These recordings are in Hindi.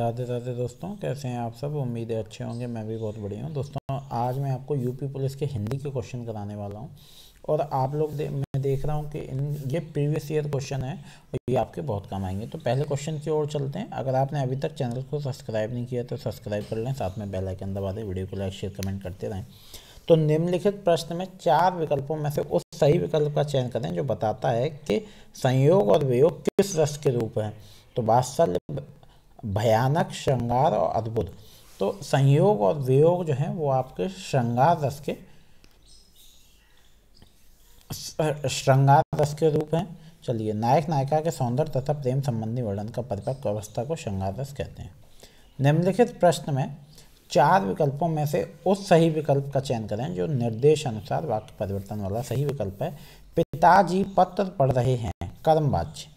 साधे राधे दोस्तों कैसे हैं आप सब उम्मीद है अच्छे होंगे मैं भी बहुत बढ़िया हूँ दोस्तों आज मैं आपको यूपी पुलिस के हिंदी के क्वेश्चन कराने वाला हूँ और आप लोग दे, मैं देख रहा हूँ कि इन ये प्रीवियस ईयर क्वेश्चन है और ये आपके बहुत काम आएंगे तो पहले क्वेश्चन की ओर चलते हैं अगर आपने अभी तक चैनल को सब्सक्राइब नहीं किया तो सब्सक्राइब कर लें साथ में बेलाइकन दबा दें वीडियो को लाइक शेयर कमेंट करते रहें तो निम्नलिखित प्रश्न में चार विकल्पों में से उस सही विकल्प का चयन करें जो बताता है कि संयोग और वियोग किस रस के रूप है तो वात्सल्य भयानक श्रृंगार और अद्भुत तो संयोग और वियोग जो हैं वो आपके श्रृंगार रस के श्रृंगार रस के रूप हैं चलिए नायक नायिका के सौंदर्य तथा प्रेम संबंधी वर्णन का परिपक्व अवस्था को श्रृंगार रस कहते हैं निम्नलिखित प्रश्न में चार विकल्पों में से उस सही विकल्प का चयन करें जो निर्देश अनुसार वाक्य परिवर्तन वाला सही विकल्प है पिताजी पत्र पढ़ रहे हैं कर्मवाच्य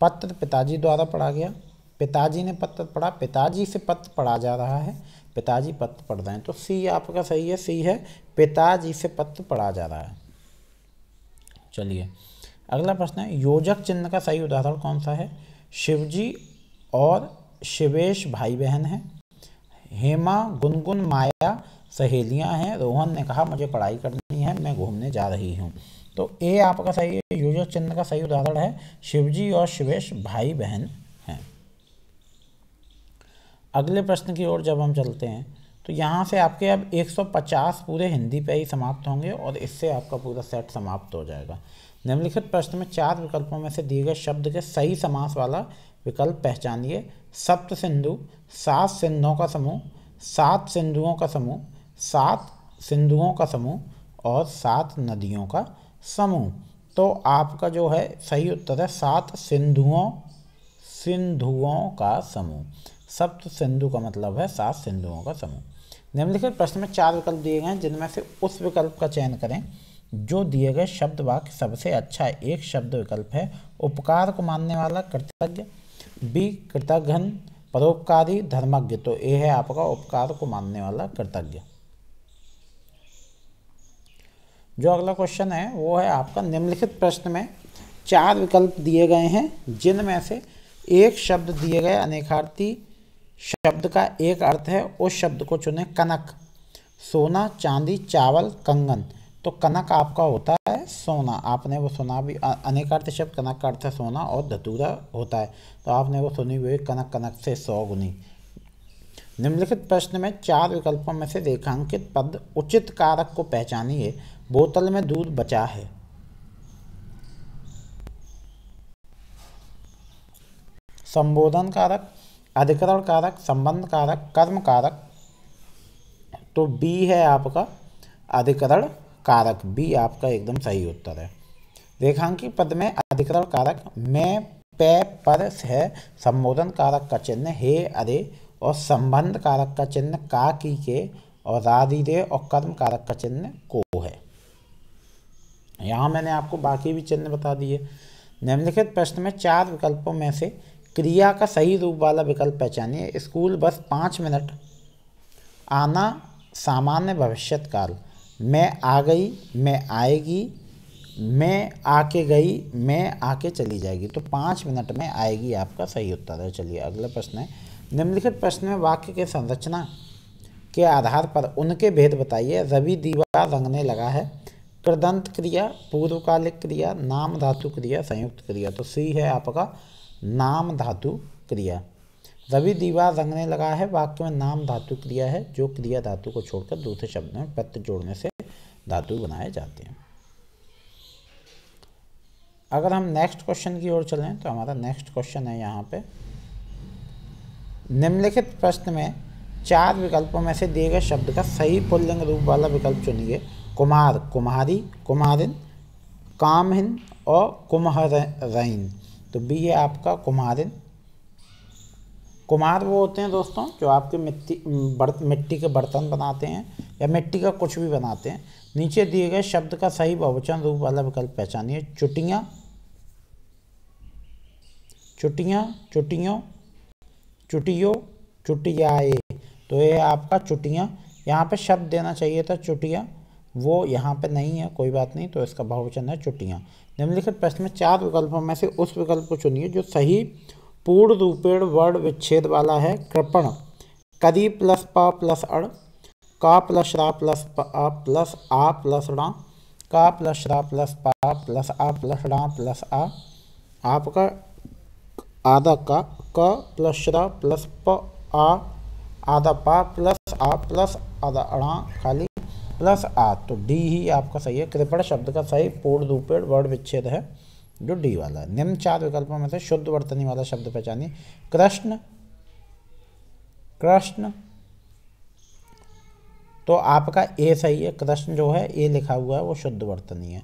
पत्र पिताजी द्वारा पढ़ा गया पिताजी ने पत्र पढ़ा पिताजी से पत्र पढ़ा जा रहा है पिताजी पत्र पढ़ रहे हैं तो सी आपका सही है सी है पिताजी से पत्र पढ़ा जा रहा है चलिए अगला प्रश्न है योजक चिन्ह का सही उदाहरण कौन सा है शिवजी और शिवेश भाई बहन हैं हेमा गुनगुन माया सहेलियां हैं रोहन ने कहा मुझे पढ़ाई करनी है मैं घूमने जा रही हूँ तो ए आपका सही है योजक चिन्ह का सही उदाहरण है शिवजी और शिवेश भाई बहन अगले प्रश्न की ओर जब हम चलते हैं तो यहाँ से आपके अब 150 पूरे हिंदी पे ही समाप्त होंगे और इससे आपका पूरा सेट समाप्त हो जाएगा निम्नलिखित प्रश्न में चार विकल्पों में से दिए गए शब्द के सही समास वाला विकल्प पहचानिए सप्त सिंधु सात सिंधुओं का समूह सात सिंधुओं का समूह सात सिंधुओं का समूह और सात नदियों का समूह तो आपका जो है सही उत्तर है सात सिंधुओं सिंधुओं का समूह सप्त सिंधु का मतलब है सात सिंधुओं का समूह निम्नलिखित प्रश्न में चार विकल्प दिए गए हैं जिनमें से उस विकल्प का चयन करें जो दिए गए शब्द वाक्य सबसे अच्छा एक शब्द विकल्प है उपकार को मानने वाला कृतज्ञ बी कृतघ्न परोपकारी धर्मज्ञ तो ए है आपका उपकार को मानने वाला कृतज्ञ जो अगला क्वेश्चन है वो है आपका निम्नलिखित प्रश्न में चार विकल्प दिए गए हैं जिनमें से एक शब्द दिए गए अनेकार्थी शब्द का एक अर्थ है उस शब्द को चुने कनक सोना चांदी चावल कंगन तो कनक आपका होता है सोना आपने वो सुना भी अनेक अर्थ शब्द कनक का अर्थ है सोना और धतूरा होता है तो आपने वो सुनी हुई कनक कनक से सौ गुनी निम्नलिखित प्रश्न में चार विकल्पों में से रेखांकित पद उचित कारक को पहचानिए बोतल में दूध बचा है संबोधन कारक अधिकरण कारक संबंध कारक कर्म कारक तो बी है आपका अधिकरण कारक बी आपका एकदम सही उत्तर है रेखांकी पद में अधिकरण कारक में पे पर है संबोधन कारक का चिन्ह हे अरे और संबंध कारक का चिन्ह का की के और रारी रे और कर्म कारक का चिन्ह को है यहाँ मैंने आपको बाकी भी चिन्ह बता दिए निम्नलिखित प्रश्न में चार विकल्पों में से क्रिया का सही रूप वाला विकल्प पहचानिए स्कूल बस पाँच मिनट आना सामान्य भविष्यत काल मैं आ गई मैं आएगी मैं आके गई मैं आके चली जाएगी तो पाँच मिनट में आएगी आपका सही उत्तर है तो चलिए अगला प्रश्न है निम्नलिखित प्रश्न में वाक्य के संरचना के आधार पर उनके भेद बताइए रवि दीवार रंगने लगा है कृदंत क्रिया पूर्वकालिक क्रिया नाम धातु क्रिया संयुक्त क्रिया तो सी है आपका नाम धातु क्रिया रवि दीवार रंगने लगा है वाक्य में नाम धातु क्रिया है जो क्रिया धातु को छोड़कर दूसरे शब्द में पत्र जोड़ने से धातु बनाए जाते हैं अगर हम नेक्स्ट क्वेश्चन की ओर चलें तो हमारा नेक्स्ट क्वेश्चन है यहाँ पे निम्नलिखित प्रश्न में चार विकल्पों में से दिए गए शब्द का सही पुल्लिंग रूप वाला विकल्प चुनिए कुमार कुमारी कुमारिन कामहिन और कुम्हरैन तो बी है आपका कुम्हारिन कुम्हार वो होते हैं दोस्तों जो आपके मिट्टी बर्त मिट्टी के बर्तन बनाते हैं या मिट्टी का कुछ भी बनाते हैं नीचे दिए गए शब्द का सही बहुवचन रूप वाला विकल्प पहचानिए चुटिया चुटिया चुटियों चुटियो चुटियाए तो ये आपका चुटिया यहाँ पे शब्द देना चाहिए था चुटिया वो यहाँ पे नहीं है कोई बात नहीं तो इसका बहुवचन है चुटियाँ निम्नलिखित प्रश्न में चार विकल्पों में से उस विकल्प को चुनिए जो सही पूर्ण रूपेण वर्ण विच्छेद वाला है कृपण कदी प्लस प प्लस अण का प्लस रा प्लस प प्लस आ प्लस ण का प्लस रा प्लस प प्लस आ प्लस णा प्लस आ आपका आधा का क प्लस रा प्लस प आ आधा पा प्लस आ प्लस आधा अणा खाली प्लस आ तो डी ही आपका सही है कृपण शब्द का सही पूर्ण रूपेण वर्ण विच्छेद है जो डी वाला है निम्न चार विकल्पों में से शुद्ध वर्तनी वाला शब्द पहचानी कृष्ण कृष्ण तो आपका ए सही है कृष्ण जो है ए लिखा हुआ है वो शुद्ध वर्तनी है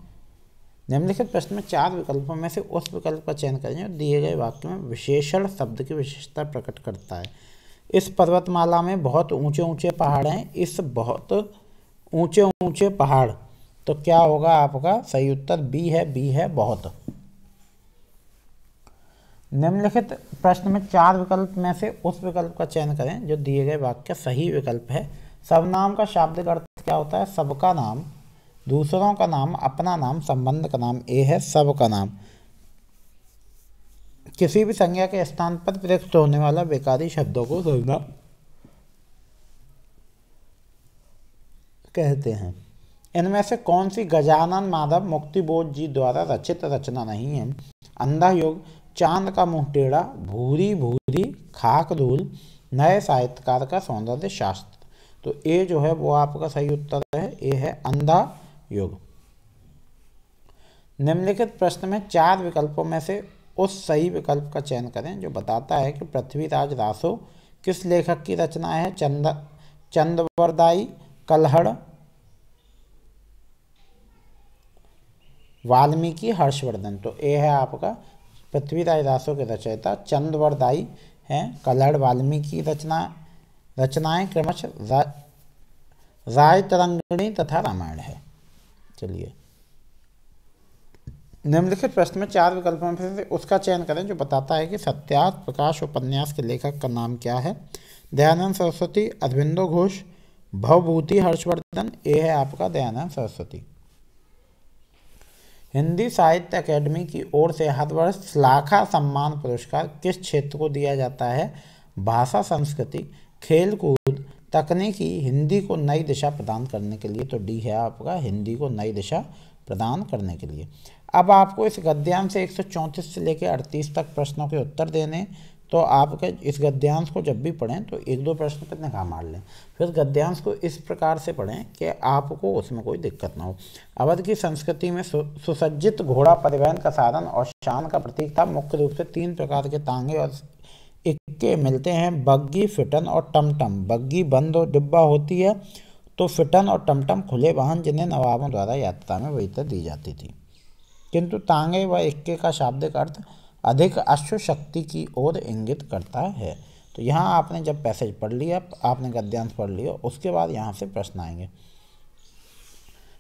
निम्नलिखित प्रश्न में चार विकल्पों में से उस विकल्प का चयन करें दिए गए वाक्य में विशेषण शब्द की विशेषता प्रकट करता है इस पर्वतमाला में बहुत ऊंचे ऊंचे पहाड़ हैं इस बहुत ऊंचे ऊंचे पहाड़ तो क्या होगा आपका सही उत्तर बी है बी है बहुत निम्नलिखित प्रश्न में चार विकल्प में से उस विकल्प का चयन करें जो दिए गए वाक्य सही विकल्प है नाम का शाब्दिक अर्थ क्या होता है सबका नाम दूसरों का नाम अपना नाम संबंध का नाम ए है सबका नाम किसी भी संज्ञा के स्थान पर प्रयुक्त होने वाला बेकारी शब्दों को सुनना कहते हैं इनमें से कौन सी गजानन माधव मुक्ति बोध जी द्वारा रचित रचना नहीं है अंधा योग चांद का मुंह टेढ़ा भूरी भूरी खाक धूल नए साहित्यकार का सौंदर्य शास्त्र तो ए जो है वो आपका सही उत्तर है ए है अंधा योग निम्नलिखित प्रश्न में चार विकल्पों में से उस सही विकल्प का चयन करें जो बताता है कि पृथ्वीराज रासो किस लेखक की रचना है चंद चंदवरदाई कलहड़ वाल्मीकि हर्षवर्धन तो ये है आपका पृथ्वीदाई दासों के रचयिता चंद्रवरदाई हैं कलहड़ वाल्मीकि रचना रचनाएं क्रमश राय तरंगणी तथा रामायण है चलिए निम्नलिखित प्रश्न में चार विकल्पों में से उसका चयन करें जो बताता है कि सत्यार्थ प्रकाश उपन्यास के लेखक का नाम क्या है दयानंद सरस्वती अरविंदो घोष भवभूति हर्षवर्धन ये है आपका दयानंद सरस्वती हिंदी साहित्य अकेडमी की ओर से हर वर्ष शलाखा सम्मान पुरस्कार किस क्षेत्र को दिया जाता है भाषा संस्कृति खेलकूद तकनीकी हिंदी को नई दिशा प्रदान करने के लिए तो डी है आपका हिंदी को नई दिशा प्रदान करने के लिए अब आपको इस गद्यांश से एक से लेकर अड़तीस तक प्रश्नों के उत्तर देने तो आप इस गद्यांश को जब भी पढ़ें तो एक दो प्रश्न कितने का मार लें फिर गद्यांश को इस प्रकार से पढ़ें कि आपको उसमें कोई दिक्कत ना हो अवध की संस्कृति में सु, सुसज्जित घोड़ा परिवहन का साधन और शान का प्रतीक था मुख्य रूप से तीन प्रकार के तांगे और इक्के मिलते हैं बग्गी फिटन और टमटम बग्गी बंद और डिब्बा होती है तो फिटन और टमटम खुले वाहन जिन्हें नवाबों द्वारा यात्रा में वैधता दी जाती थी किंतु तांगे व इक्के का शाब्दिक अर्थ अधिक अश्व शक्ति की ओर इंगित करता है तो यहाँ आपने जब पैसेज पढ़ लिया आपने गद्यांश पढ़ लिया उसके बाद यहाँ से प्रश्न आएंगे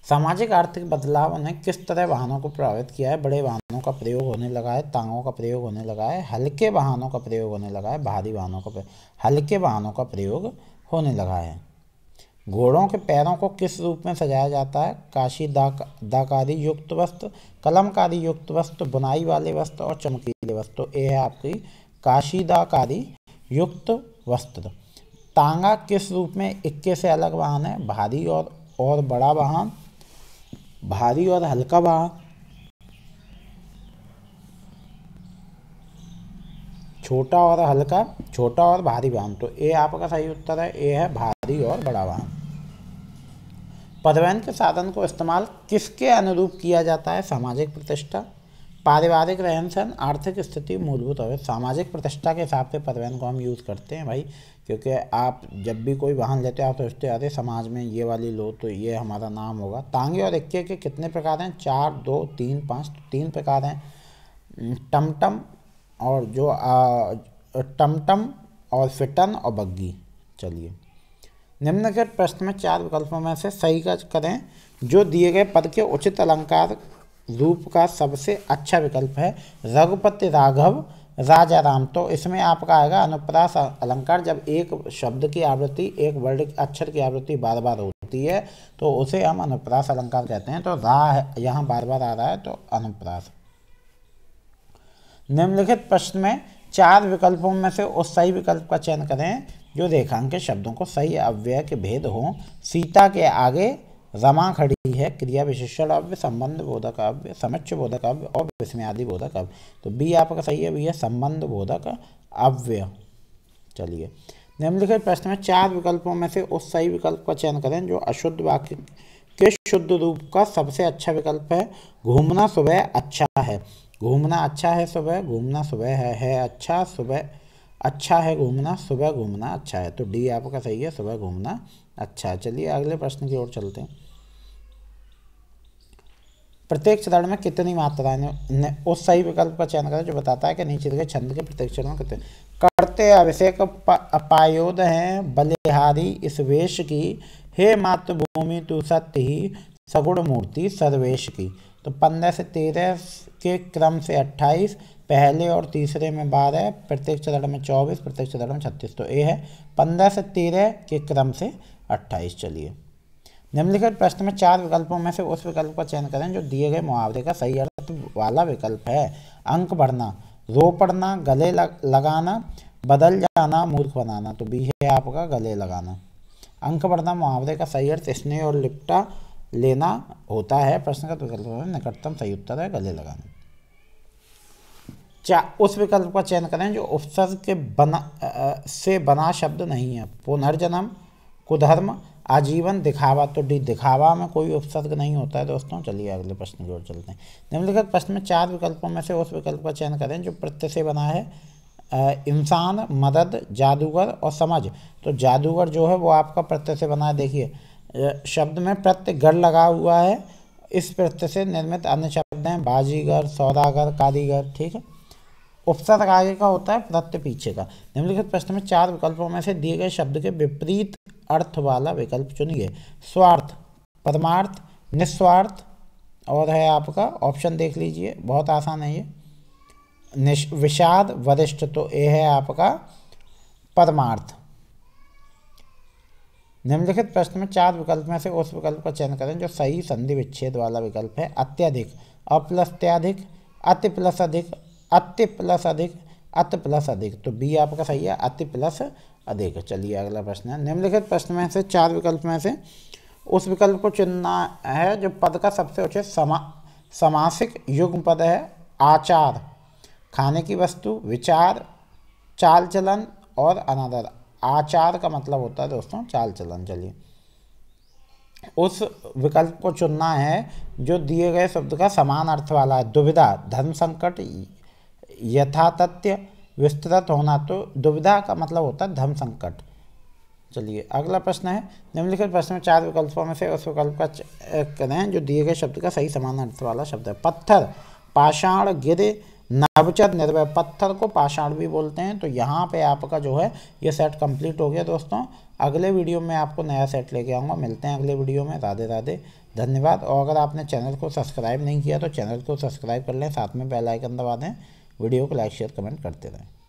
सामाजिक आर्थिक बदलाव ने किस तरह वाहनों को प्रभावित किया है बड़े वाहनों का प्रयोग होने लगा है तांगों का प्रयोग होने लगा है हल्के वाहनों का प्रयोग होने लगा है भारी वाहनों का हल्के वाहनों का प्रयोग होने लगा है घोड़ों के पैरों को किस रूप में सजाया जाता है काशी दाकारी युक्त वस्त्र कलमकारी युक्त वस्त्र बुनाई वाले वस्त्र और चमकीले वस्त्र ये तो है आपकी काशीदाकारी युक्त वस्त्र तांगा किस रूप में इक्के से अलग वाहन है भारी और और बड़ा वाहन भारी और हल्का वाहन छोटा और हल्का छोटा और भारी वाहन तो ये आपका सही उत्तर है ये है भारी और बड़ा वाहन पदवयन के साधन को इस्तेमाल किसके अनुरूप किया जाता है सामाजिक प्रतिष्ठा पारिवारिक रहन सहन आर्थिक स्थिति मूलभूत हो सामाजिक प्रतिष्ठा के हिसाब से पदवयन को हम यूज़ करते हैं भाई क्योंकि आप जब भी कोई वाहन लेते हो आप सोचते तो अरे समाज में ये वाली लो तो ये हमारा नाम होगा तांगे और इक्के के कितने प्रकार हैं चार दो तीन पाँच तो तीन प्रकार हैं टमटम और जो टमटम और फिटन और बग्गी चलिए निम्नलिखित प्रश्न में चार विकल्पों में से सही का करें जो दिए गए पद के उचित अलंकार रूप का सबसे अच्छा विकल्प है रघुपति राघव राजा राम तो इसमें आपका आएगा अनुप्रास अलंकार जब एक शब्द की आवृत्ति एक वर्ड अक्षर की आवृत्ति बार बार होती है तो उसे हम अनुप्रास अलंकार कहते हैं तो रा यहाँ बार बार आ रहा है तो अनुप्रास निम्नलिखित प्रश्न में चार विकल्पों में से उस सही विकल्प का चयन करें जो रेखांक शब्दों को सही अव्यय के भेद हों सीता के आगे रमा खड़ी है क्रिया विशेषण अव्य संबंध बोधक अव्य समच्छ बोधक अव्य और विस्मयादि बोधक अव्य तो बी आपका सही है भैया संबंध बोधक अव्य चलिए निम्नलिखित प्रश्न में चार विकल्पों में से उस सही विकल्प का चयन करें जो अशुद्ध वाक्य के शुद्ध रूप का सबसे अच्छा विकल्प है घूमना सुबह अच्छा है घूमना अच्छा है सुबह घूमना सुबह है, है अच्छा सुबह अच्छा है घूमना सुबह घूमना अच्छा है तो डी आपका सही है सुबह घूमना अच्छा है चलिए अगले प्रश्न की ओर चलते हैं प्रत्येक चरण में कितनी मात्रा ने उस सही विकल्प का चयन करें जो बताता है कि नीचे के छंद के प्रत्येक चरण में कितने करते अभिषेक अपायोद हैं बलिहारी इस वेश की हे मातृभूमि तू सत्य ही सगुण मूर्ति सर्वेश की तो पंद्रह से तेरह के क्रम से अट्ठाईस पहले और तीसरे में बारह प्रत्येक चरण में चौबीस प्रत्येक चरण में छत्तीस तो ए है पंद्रह से तेरह के क्रम से अट्ठाईस चलिए निम्नलिखित प्रश्न में चार विकल्पों में से उस विकल्प का चयन करें जो दिए गए मुआवरे का सही अर्थ वाला विकल्प है अंक भरना रो पड़ना गले लगाना बदल जाना मूर्ख बनाना तो बी है आपका गले लगाना अंक बढ़ना मुआवरे का सही अर्थ स्नेह और लिपटा लेना होता है प्रश्न का विकल्प निकटतम सही उत्तर है गले लगाना चा उस विकल्प का चयन करें जो उपसर्ग के बना आ, से बना शब्द नहीं है पुनर्जन्म कुधर्म आजीवन दिखावा तो डी दिखावा में कोई उपसर्ग नहीं होता है दोस्तों चलिए अगले प्रश्न की ओर चलते हैं निम्नलिखित प्रश्न में चार विकल्पों में से उस विकल्प का चयन करें जो प्रत्यय से बना है इंसान मदद जादूगर और समझ तो जादूगर जो है वो आपका प्रत्यय से बना है देखिए शब्द में प्रत्यय गढ़ लगा हुआ है इस प्रत्यय से निर्मित अन्य शब्द हैं बाजीगर सौदागर कारीगर ठीक है उपसर्ग आगे का होता है प्रत्यय पीछे का निम्नलिखित प्रश्न में चार विकल्पों में से दिए गए शब्द के विपरीत अर्थ वाला विकल्प चुनिए स्वार्थ परमार्थ निस्वार्थ और है आपका ऑप्शन देख लीजिए बहुत आसान है ये विषाद वरिष्ठ तो ये है आपका परमार्थ निम्नलिखित प्रश्न में चार विकल्प में से उस विकल्प का चयन करें जो सही संधि विच्छेद वाला विकल्प है अत्यधिक अप्लस त्याधिक अति प्लस अधिक अति प्लस अधिक अत प्लस अधिक तो बी आपका सही है अति प्लस अधिक चलिए अगला प्रश्न है निम्नलिखित प्रश्न में से चार विकल्प में से उस विकल्प को चुनना है जो पद का सबसे उचित समा समासिक युग्म पद है आचार खाने की वस्तु विचार चाल चलन और अनादर आचार का मतलब होता है दोस्तों चाल चलन चलिए उस विकल्प को चुनना है जो दिए गए शब्द का समान अर्थ वाला है दुविधा धन संकट यथातथ्य विस्तृत होना तो दुविधा का मतलब होता है धर्म संकट चलिए अगला प्रश्न है निम्नलिखित प्रश्न में चार विकल्पों में से उस विकल्प का करें जो दिए गए शब्द का सही समान अर्थ वाला शब्द है पत्थर पाषाण गिरे नवचर निर्भय पत्थर को पाषाण भी बोलते हैं तो यहाँ पे आपका जो है ये सेट कंप्लीट हो गया दोस्तों अगले वीडियो में आपको नया सेट लेके आऊँगा मिलते हैं अगले वीडियो में राधे राधे धन्यवाद और अगर आपने चैनल को सब्सक्राइब नहीं किया तो चैनल को सब्सक्राइब कर लें साथ में बेलाइकन दबा दें वीडियो को लाइक शेयर कमेंट करते रहें